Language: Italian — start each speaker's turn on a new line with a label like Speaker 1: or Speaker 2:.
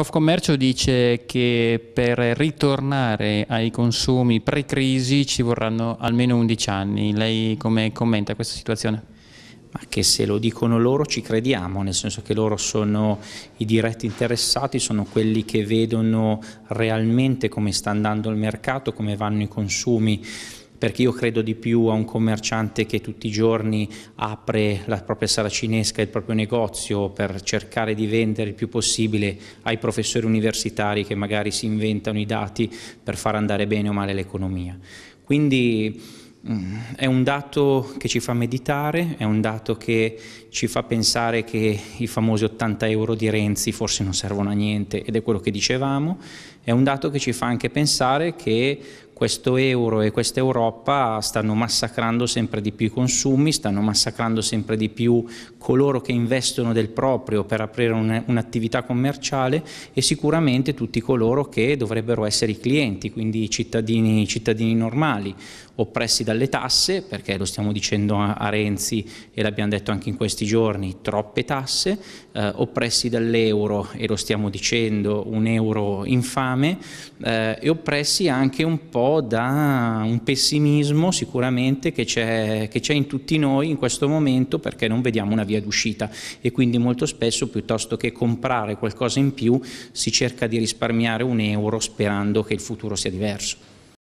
Speaker 1: Confcommercio dice che per ritornare ai consumi pre-crisi ci vorranno almeno 11 anni. Lei come commenta questa situazione? ma che se lo dicono loro ci crediamo, nel senso che loro sono i diretti interessati, sono quelli che vedono realmente come sta andando il mercato, come vanno i consumi perché io credo di più a un commerciante che tutti i giorni apre la propria sala cinesca, il proprio negozio per cercare di vendere il più possibile ai professori universitari che magari si inventano i dati per far andare bene o male l'economia. Quindi mm, è un dato che ci fa meditare, è un dato che ci fa pensare che i famosi 80 euro di Renzi forse non servono a niente ed è quello che dicevamo, è un dato che ci fa anche pensare che questo euro e questa Europa stanno massacrando sempre di più i consumi, stanno massacrando sempre di più coloro che investono del proprio per aprire un'attività commerciale e sicuramente tutti coloro che dovrebbero essere i clienti, quindi i cittadini, i cittadini normali, oppressi dalle tasse, perché lo stiamo dicendo a Renzi e l'abbiamo detto anche in questi giorni, troppe tasse, eh, oppressi dall'euro e lo stiamo dicendo, un euro infame eh, e oppressi anche un po' po' da un pessimismo sicuramente che c'è, in tutti noi in questo momento perché non vediamo una via d'uscita e quindi molto spesso piuttosto che comprare qualcosa in più si cerca di risparmiare un euro sperando che il futuro sia diverso.